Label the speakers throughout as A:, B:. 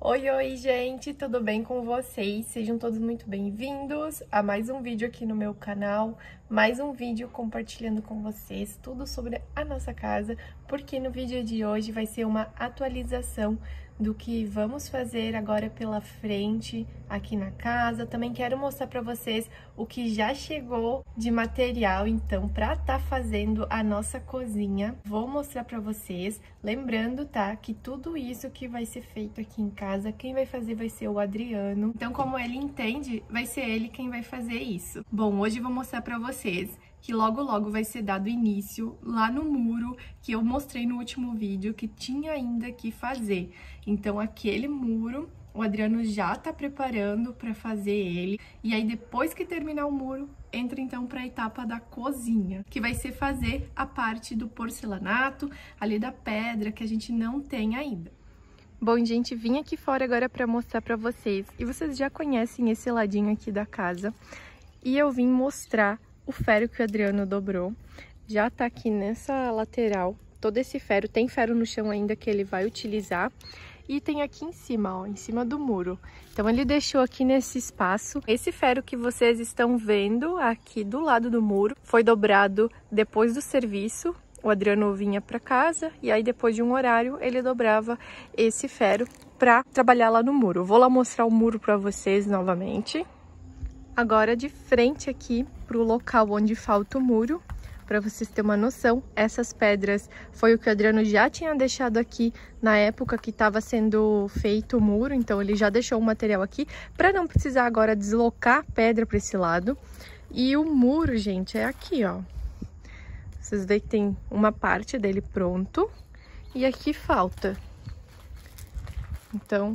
A: Oi, oi, gente, tudo bem com vocês? Sejam todos muito bem-vindos a mais um vídeo aqui no meu canal, mais um vídeo compartilhando com vocês tudo sobre a nossa casa, porque no vídeo de hoje vai ser uma atualização do que vamos fazer agora pela frente aqui na casa. Também quero mostrar para vocês o que já chegou de material, então, para tá fazendo a nossa cozinha. Vou mostrar para vocês, lembrando, tá, que tudo isso que vai ser feito aqui em casa, quem vai fazer vai ser o Adriano. Então, como ele entende, vai ser ele quem vai fazer isso. Bom, hoje vou mostrar para vocês que logo logo vai ser dado início lá no muro que eu mostrei no último vídeo que tinha ainda que fazer. Então aquele muro o Adriano já está preparando para fazer ele. E aí, depois que terminar o muro, entra então para a etapa da cozinha, que vai ser fazer a parte do porcelanato, ali da pedra, que a gente não tem ainda. Bom, gente, vim aqui fora agora para mostrar para vocês. E vocês já conhecem esse ladinho aqui da casa. E eu vim mostrar o ferro que o Adriano dobrou. Já tá aqui nessa lateral todo esse ferro Tem ferro no chão ainda que ele vai utilizar. E tem aqui em cima, ó, em cima do muro. Então ele deixou aqui nesse espaço. Esse ferro que vocês estão vendo aqui do lado do muro foi dobrado depois do serviço. O Adriano vinha para casa e aí depois de um horário ele dobrava esse ferro para trabalhar lá no muro. Vou lá mostrar o muro para vocês novamente. Agora de frente aqui para o local onde falta o muro. Para vocês terem uma noção, essas pedras foi o que o Adriano já tinha deixado aqui na época que estava sendo feito o muro, então ele já deixou o material aqui para não precisar agora deslocar a pedra para esse lado. E o muro, gente, é aqui, ó. Vocês veem que tem uma parte dele pronto e aqui falta. Então,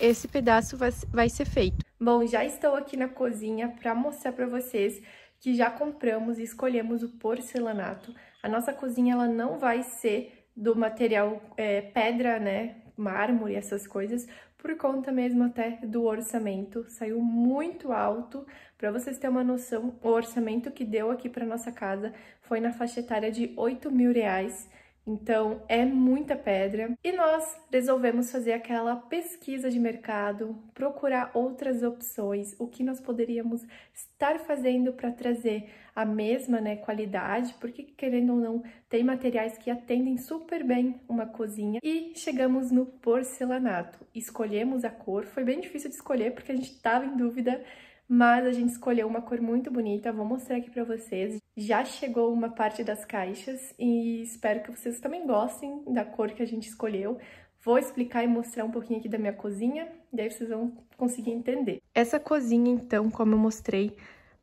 A: esse pedaço vai, vai ser feito. Bom, já estou aqui na cozinha para mostrar para vocês que já compramos e escolhemos o porcelanato. A nossa cozinha ela não vai ser do material é, pedra, né, mármore, essas coisas, por conta mesmo até do orçamento. Saiu muito alto. Para vocês terem uma noção, o orçamento que deu aqui para nossa casa foi na faixa etária de 8 mil reais. Então é muita pedra e nós resolvemos fazer aquela pesquisa de mercado, procurar outras opções, o que nós poderíamos estar fazendo para trazer a mesma né, qualidade, porque querendo ou não, tem materiais que atendem super bem uma cozinha. E chegamos no porcelanato, escolhemos a cor, foi bem difícil de escolher porque a gente estava em dúvida mas a gente escolheu uma cor muito bonita, vou mostrar aqui para vocês. Já chegou uma parte das caixas e espero que vocês também gostem da cor que a gente escolheu. Vou explicar e mostrar um pouquinho aqui da minha cozinha, daí vocês vão conseguir entender. Essa cozinha, então, como eu mostrei,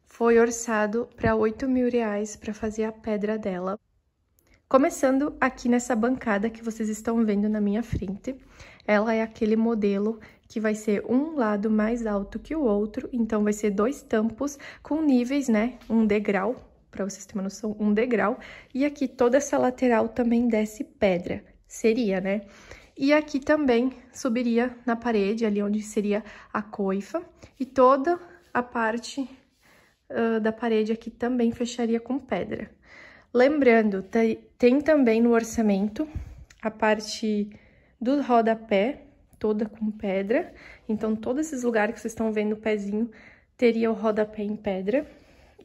A: foi orçado para 8 mil reais para fazer a pedra dela. Começando aqui nessa bancada que vocês estão vendo na minha frente, ela é aquele modelo que vai ser um lado mais alto que o outro, então vai ser dois tampos com níveis, né, um degrau, para vocês terem uma noção, um degrau, e aqui toda essa lateral também desce pedra, seria, né? E aqui também subiria na parede, ali onde seria a coifa, e toda a parte uh, da parede aqui também fecharia com pedra. Lembrando, tem também no orçamento a parte do rodapé, toda com pedra. Então, todos esses lugares que vocês estão vendo o pezinho teria o rodapé em pedra.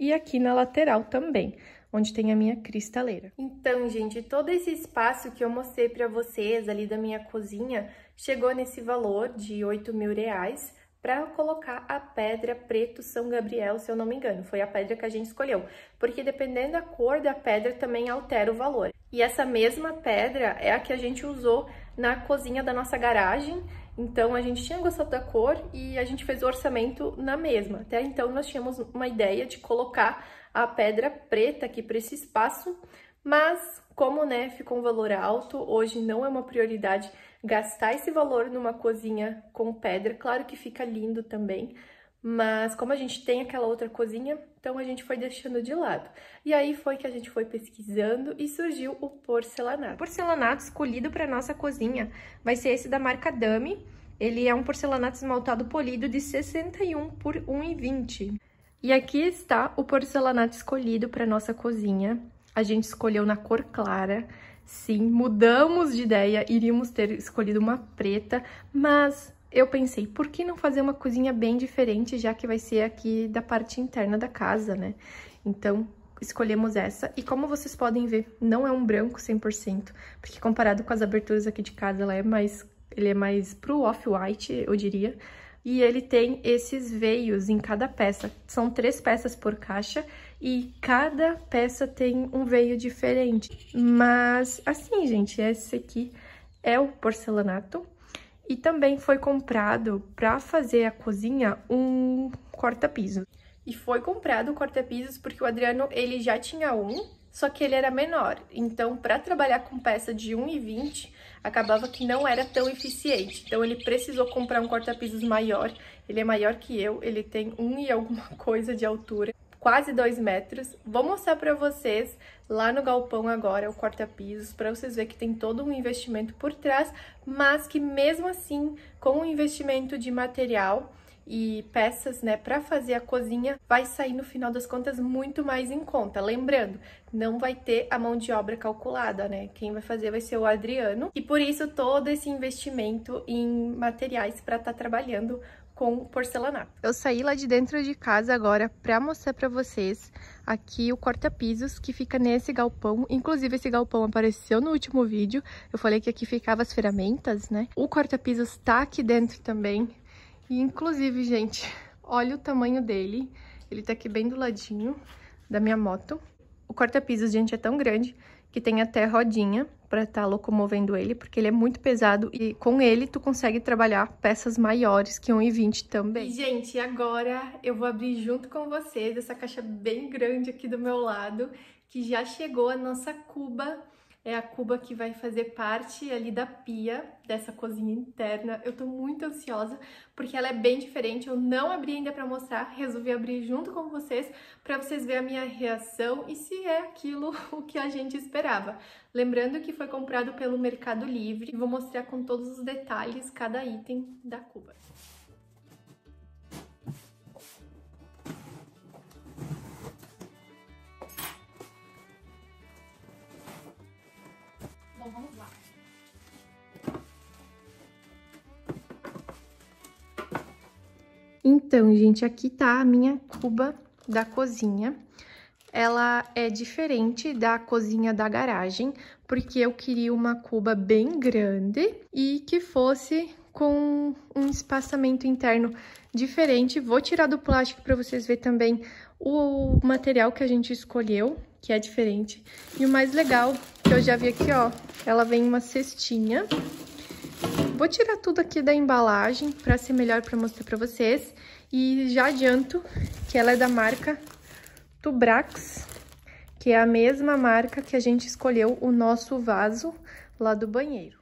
A: E aqui na lateral também, onde tem a minha cristaleira. Então, gente, todo esse espaço que eu mostrei para vocês ali da minha cozinha chegou nesse valor de 8 mil reais para colocar a pedra preto São Gabriel, se eu não me engano. Foi a pedra que a gente escolheu, porque dependendo da cor da pedra também altera o valor. E essa mesma pedra é a que a gente usou na cozinha da nossa garagem. Então a gente tinha gostado da cor e a gente fez o orçamento na mesma. Até então nós tínhamos uma ideia de colocar a pedra preta aqui para esse espaço, mas como né, ficou um valor alto, hoje não é uma prioridade gastar esse valor numa cozinha com pedra. Claro que fica lindo também, mas como a gente tem aquela outra cozinha, então a gente foi deixando de lado. E aí foi que a gente foi pesquisando e surgiu o porcelanato. O porcelanato escolhido para nossa cozinha vai ser esse da marca Dami. Ele é um porcelanato esmaltado polido de 61 por 1,20. E aqui está o porcelanato escolhido para nossa cozinha. A gente escolheu na cor clara. Sim, mudamos de ideia, iríamos ter escolhido uma preta, mas eu pensei, por que não fazer uma cozinha bem diferente, já que vai ser aqui da parte interna da casa, né? Então, escolhemos essa. E como vocês podem ver, não é um branco 100%, porque comparado com as aberturas aqui de casa, ela é mais, ele é mais pro off-white, eu diria. E ele tem esses veios em cada peça. São três peças por caixa e cada peça tem um veio diferente. Mas, assim, gente, esse aqui é o porcelanato e também foi comprado para fazer a cozinha um corta-piso. E foi comprado o corta-pisos porque o Adriano ele já tinha um, só que ele era menor. Então, para trabalhar com peça de 1,20, acabava que não era tão eficiente. Então, ele precisou comprar um corta-pisos maior. Ele é maior que eu, ele tem um e alguma coisa de altura quase 2 metros. Vou mostrar para vocês lá no galpão agora o corta-pisos, para vocês verem que tem todo um investimento por trás, mas que mesmo assim, com o investimento de material e peças, né, para fazer a cozinha, vai sair no final das contas muito mais em conta. Lembrando, não vai ter a mão de obra calculada, né? Quem vai fazer vai ser o Adriano. E por isso todo esse investimento em materiais para estar tá trabalhando com porcelanato. Eu saí lá de dentro de casa agora para mostrar para vocês aqui o corta-pisos que fica nesse galpão. Inclusive, esse galpão apareceu no último vídeo. Eu falei que aqui ficava as ferramentas, né? O corta-pisos tá aqui dentro também. E, inclusive, gente, olha o tamanho dele. Ele tá aqui bem do ladinho da minha moto. O corta-pisos, gente, é tão grande que tem até rodinha para estar tá locomovendo ele, porque ele é muito pesado e com ele tu consegue trabalhar peças maiores que 1,20 também. E, gente, agora eu vou abrir junto com vocês essa caixa bem grande aqui do meu lado, que já chegou a nossa cuba é a cuba que vai fazer parte ali da pia, dessa cozinha interna. Eu tô muito ansiosa porque ela é bem diferente, eu não abri ainda para mostrar, resolvi abrir junto com vocês para vocês verem a minha reação e se é aquilo o que a gente esperava. Lembrando que foi comprado pelo Mercado Livre vou mostrar com todos os detalhes cada item da cuba. Então, gente, aqui tá a minha cuba da cozinha. Ela é diferente da cozinha da garagem, porque eu queria uma cuba bem grande e que fosse com um espaçamento interno diferente. Vou tirar do plástico para vocês verem também o material que a gente escolheu, que é diferente. E o mais legal, que eu já vi aqui, ó, ela vem uma cestinha Vou tirar tudo aqui da embalagem para ser melhor para mostrar para vocês. E já adianto que ela é da marca Tubrax, que é a mesma marca que a gente escolheu o nosso vaso lá do banheiro.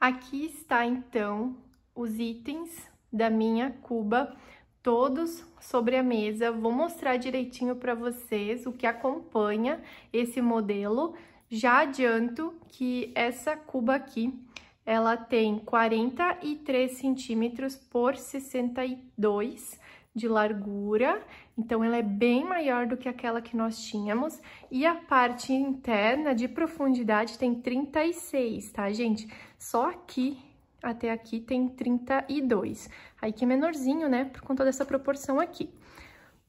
A: Aqui está, então, os itens da minha cuba, todos sobre a mesa. Vou mostrar direitinho para vocês o que acompanha esse modelo. Já adianto que essa cuba aqui ela tem 43 centímetros por 62 de largura, então ela é bem maior do que aquela que nós tínhamos, e a parte interna de profundidade tem 36, tá, gente? Só aqui, até aqui, tem 32. Aí que é menorzinho, né, por conta dessa proporção aqui.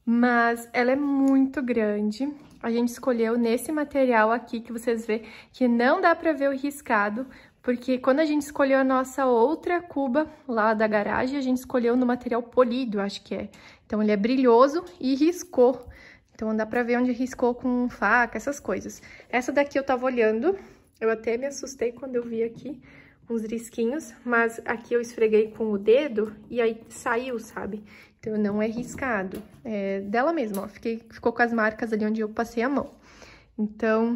A: Mas ela é muito grande, a gente escolheu nesse material aqui, que vocês vê que não dá pra ver o riscado, porque quando a gente escolheu a nossa outra cuba lá da garagem, a gente escolheu no material polido, acho que é. Então, ele é brilhoso e riscou. Então, dá pra ver onde riscou com faca, essas coisas. Essa daqui eu tava olhando, eu até me assustei quando eu vi aqui uns risquinhos, mas aqui eu esfreguei com o dedo e aí saiu, sabe? Então, não é riscado, é dela mesma, ó. Fiquei, ficou com as marcas ali onde eu passei a mão. Então,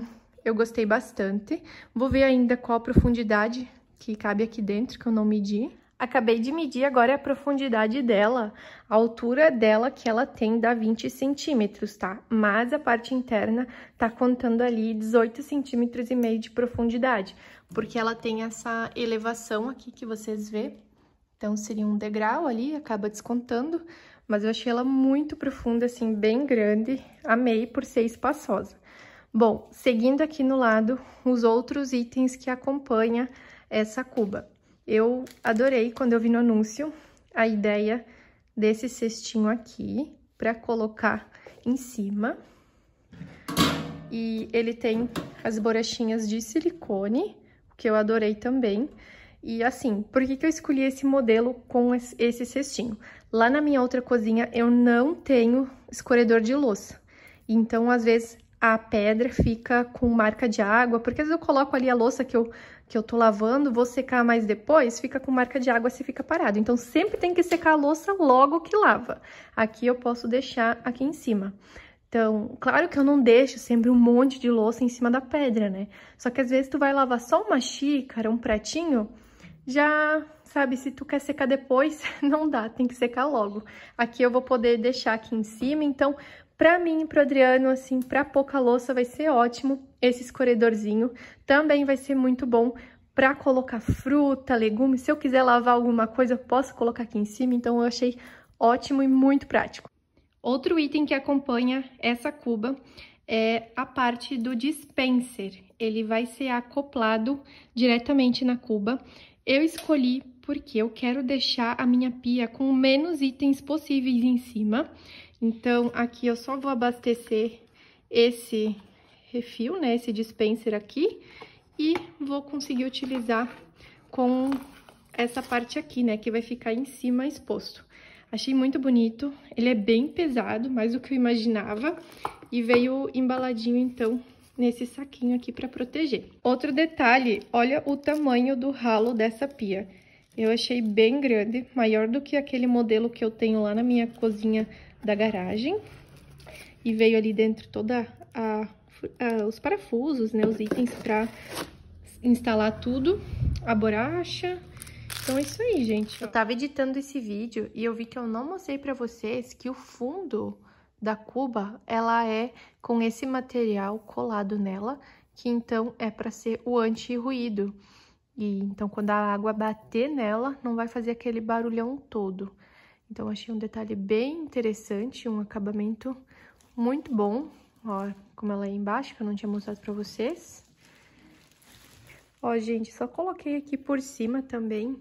A: eu gostei bastante. Vou ver ainda qual a profundidade que cabe aqui dentro, que eu não medi. Acabei de medir agora a profundidade dela, a altura dela que ela tem dá 20 centímetros, tá? Mas a parte interna tá contando ali 18 centímetros e meio de profundidade, porque ela tem essa elevação aqui que vocês vê. Então, seria um degrau ali, acaba descontando, mas eu achei ela muito profunda, assim, bem grande. Amei por ser espaçosa. Bom, seguindo aqui no lado os outros itens que acompanha essa cuba. Eu adorei quando eu vi no anúncio a ideia desse cestinho aqui para colocar em cima. E ele tem as borachinhas de silicone, que eu adorei também. E assim, por que, que eu escolhi esse modelo com esse cestinho? Lá na minha outra cozinha eu não tenho escorredor de louça. Então, às vezes, a pedra fica com marca de água, porque às vezes eu coloco ali a louça que eu, que eu tô lavando, vou secar mais depois, fica com marca de água se fica parado. Então, sempre tem que secar a louça logo que lava. Aqui eu posso deixar aqui em cima. Então, claro que eu não deixo sempre um monte de louça em cima da pedra, né? Só que às vezes tu vai lavar só uma xícara, um pratinho, já, sabe, se tu quer secar depois, não dá, tem que secar logo. Aqui eu vou poder deixar aqui em cima, então para mim, pro Adriano, assim, para pouca louça vai ser ótimo esse escorredorzinho. Também vai ser muito bom para colocar fruta, legumes. Se eu quiser lavar alguma coisa, eu posso colocar aqui em cima, então eu achei ótimo e muito prático. Outro item que acompanha essa cuba é a parte do dispenser. Ele vai ser acoplado diretamente na cuba. Eu escolhi porque eu quero deixar a minha pia com menos itens possíveis em cima. Então, aqui eu só vou abastecer esse refil, né, esse dispenser aqui, e vou conseguir utilizar com essa parte aqui, né, que vai ficar em cima exposto. Achei muito bonito, ele é bem pesado, mais do que eu imaginava, e veio embaladinho, então, nesse saquinho aqui para proteger. Outro detalhe, olha o tamanho do ralo dessa pia. Eu achei bem grande, maior do que aquele modelo que eu tenho lá na minha cozinha da garagem. E veio ali dentro toda a, a os parafusos, né, os itens para instalar tudo, a borracha. Então é isso aí, gente. Eu tava editando esse vídeo e eu vi que eu não mostrei para vocês que o fundo da cuba, ela é com esse material colado nela, que então é para ser o anti-ruído. E então, quando a água bater nela, não vai fazer aquele barulhão todo. Então, achei um detalhe bem interessante, um acabamento muito bom. Ó, como ela é embaixo, que eu não tinha mostrado pra vocês. Ó, gente, só coloquei aqui por cima também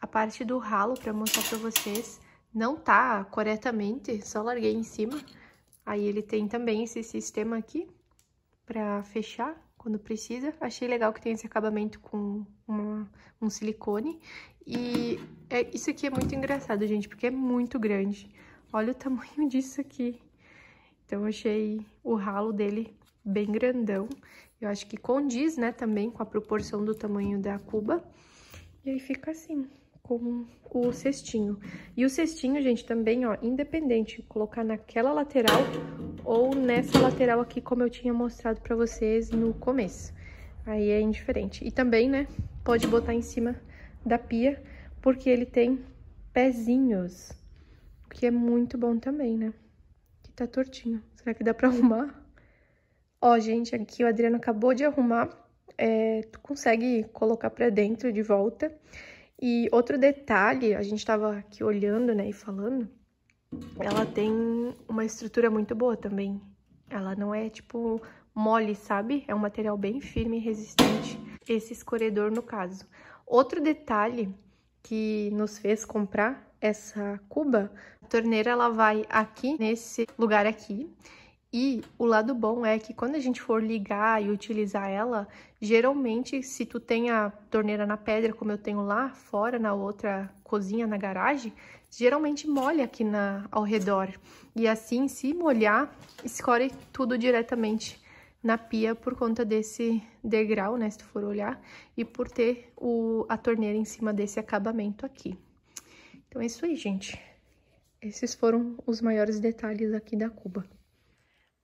A: a parte do ralo pra mostrar pra vocês. Não tá corretamente, só larguei em cima. Aí ele tem também esse sistema aqui pra fechar quando precisa. Achei legal que tem esse acabamento com um silicone. E é, isso aqui é muito engraçado, gente, porque é muito grande. Olha o tamanho disso aqui. Então, eu achei o ralo dele bem grandão. Eu acho que condiz, né, também com a proporção do tamanho da cuba. E aí fica assim, com o cestinho. E o cestinho, gente, também, ó, independente, colocar naquela lateral ou nessa lateral aqui, como eu tinha mostrado pra vocês no começo. Aí é indiferente. E também, né, pode botar em cima da pia, porque ele tem pezinhos, que é muito bom também, né? Que tá tortinho. Será que dá pra arrumar? Ó, gente, aqui o Adriano acabou de arrumar. É, tu consegue colocar pra dentro de volta. E outro detalhe, a gente tava aqui olhando, né, e falando, ela tem uma estrutura muito boa também. Ela não é, tipo, mole, sabe? É um material bem firme e resistente, esse escuredor, no caso. Outro detalhe que nos fez comprar essa cuba, a torneira ela vai aqui nesse lugar aqui. E o lado bom é que quando a gente for ligar e utilizar ela, geralmente se tu tem a torneira na pedra, como eu tenho lá fora na outra cozinha, na garagem, geralmente molha aqui na, ao redor. E assim, se molhar, escorre tudo diretamente na pia por conta desse degrau, né, se tu for olhar, e por ter o, a torneira em cima desse acabamento aqui. Então é isso aí, gente. Esses foram os maiores detalhes aqui da cuba.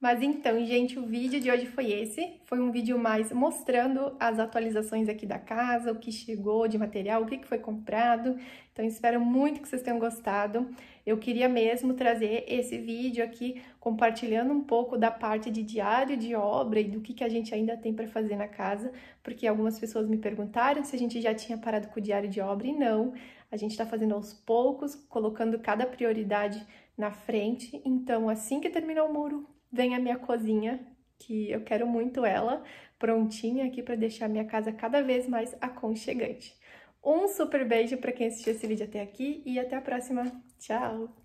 A: Mas então, gente, o vídeo de hoje foi esse. Foi um vídeo mais mostrando as atualizações aqui da casa, o que chegou de material, o que foi comprado. Então, espero muito que vocês tenham gostado eu queria mesmo trazer esse vídeo aqui compartilhando um pouco da parte de diário de obra e do que, que a gente ainda tem para fazer na casa, porque algumas pessoas me perguntaram se a gente já tinha parado com o diário de obra e não. A gente está fazendo aos poucos, colocando cada prioridade na frente. Então, assim que terminar o muro, vem a minha cozinha, que eu quero muito ela prontinha aqui para deixar minha casa cada vez mais aconchegante. Um super beijo para quem assistiu esse vídeo até aqui e até a próxima! Tchau!